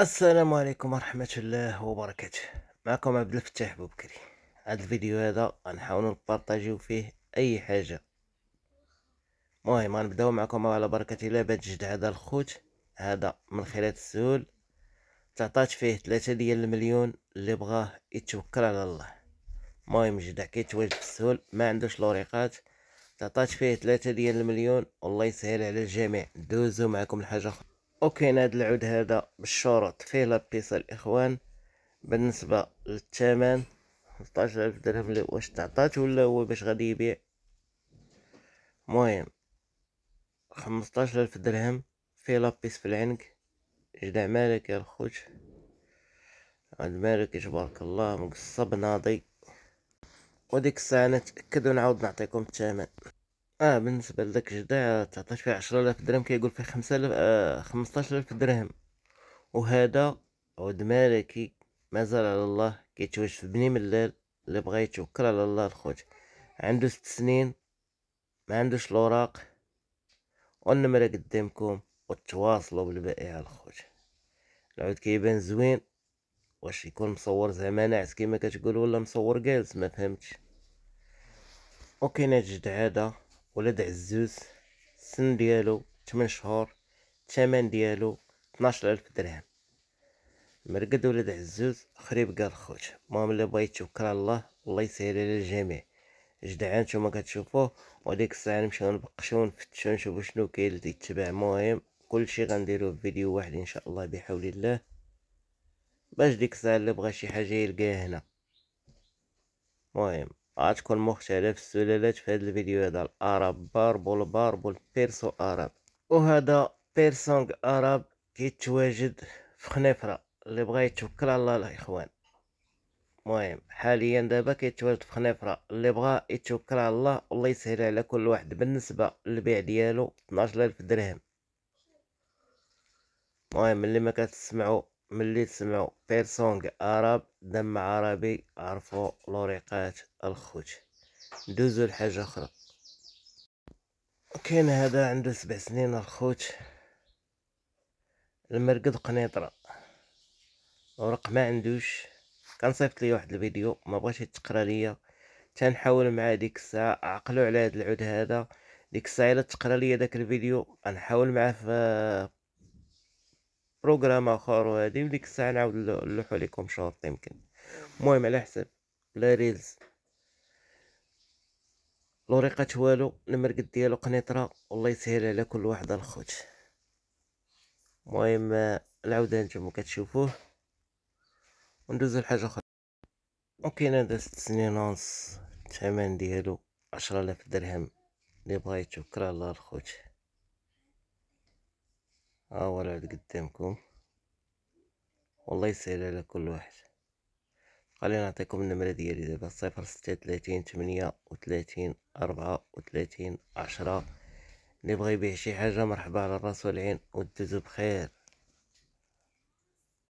السلام عليكم ورحمة الله وبركاته معكم عبد الفتاح بوبكري هاد الفيديو هذا غنحاولو نبارطاجيو فيه اي حاجة المهم غنبداو معكم على بركة الله بهاد الجد هذا الخوت هذا من خلال السهول تعطات فيه ثلاثة ديال المليون اللي بغاه يتوكل على الله المهم جدع كيتواجد في السهول ما عندوش لوريقات تعطات فيه ثلاثة ديال المليون والله يسهل على الجميع دوزو معكم الحاجة أخرى اوكي ناد العود هذا بالشورت فيه لابيس الاخوان بالنسبة للثمن ألف درهم واش تعطات ولا هو باش غادي يبيع مهم ألف درهم فيه لابيس في العنق جدع مالك يا الخوت عاد مالك تبارك الله مقصب ناضي وديك الساعة نتأكد ونعاود نعطيكم الثمن اه بالنسبة لذاك جدا تعطيش فيه عشرة آلاف درهم كيقول فيه خمسة آلاف آه خمسطاش آلاف درهم وهذا عود مالكي مازال على الله في بني ملال اللي بغا يتوكل على الله الخوت عنده ست سنين ما عندوش الوراق والنمرة قدامكم وتواصلوا بالبائع الخوت العود كيبان زوين واش يكون مصور زعما ناعس كيما كتقول ولا مصور جالس ما فهمتش وكاين هاد هذا ولاد عزوز السن ديالو 8 شهور الثمن ديالو ألف درهم مرقد ولاد عزوز خريب قال خوت المهم اللي بغيت يتوكل على الله الله يسهل على الجميع جدعان نتوما كتشوفوه وديك الساعه نمشيو نبقشو نفتشو نشوفو شنو كاين اللي يتباع المهم كلشي غنديرو في فيديو واحد ان شاء الله بحول الله باش ديك الساعه اللي بغا شي حاجه يلقاها هنا المهم غتكون مختلف السلالات في هذا الفيديو هذا الاراب باربول باربول بيرسو اراب وهذا بيرسونغ اراب كيتواجد في خنيفرة اللي بغا يتوكل على الله الاخوان مهم حاليا دابا كيتواجد في خنيفرة اللي بغا يتوكل على الله والله يسهل على كل واحد بالنسبة للبيع ديالو 12000 درهم مهم اللي ما كتسمعوا ملي تسمعوا بيرسونغ عرب دم عربي عرفوا لوريقات الخوت ندوزو لحاجه اخرى كاين هذا عنده سبع سنين الخوت المرقد قنيطره ورق ما عندوش كنصيفط لي واحد الفيديو ما بغاش يتقرا ليا تنحاول مع ديك الساعه عقلو على هاد العود هذا ديك الساعه الا تقرا ليا داك الفيديو غنحاول معاه في بروغرام اخر وهادي وديك الساعه نعاود نلوحو ليكم شورت يمكن المهم على حساب لا ريلز لوريقة والو المرقد ديالو قنيطرة والله يسهل على كل واحد الخوت المهم العودة نتوما كتشوفوه وندوزو لحاجة اخرى ممكن هذا ست سنين ونص الثمن ديالو عشرة الاف درهم اللي بغيتو كرا الله الخوت ها هو العود قدامكم والله يسهل على كل واحد خلينا نعطيكم النمرة ديالي دابا صفر ستة تلاتين تمنية وتلاتين أربعة وتلاتين عشرة اللي بغى يبيع شي حاجة مرحبا على الراس والعين ودوزو بخير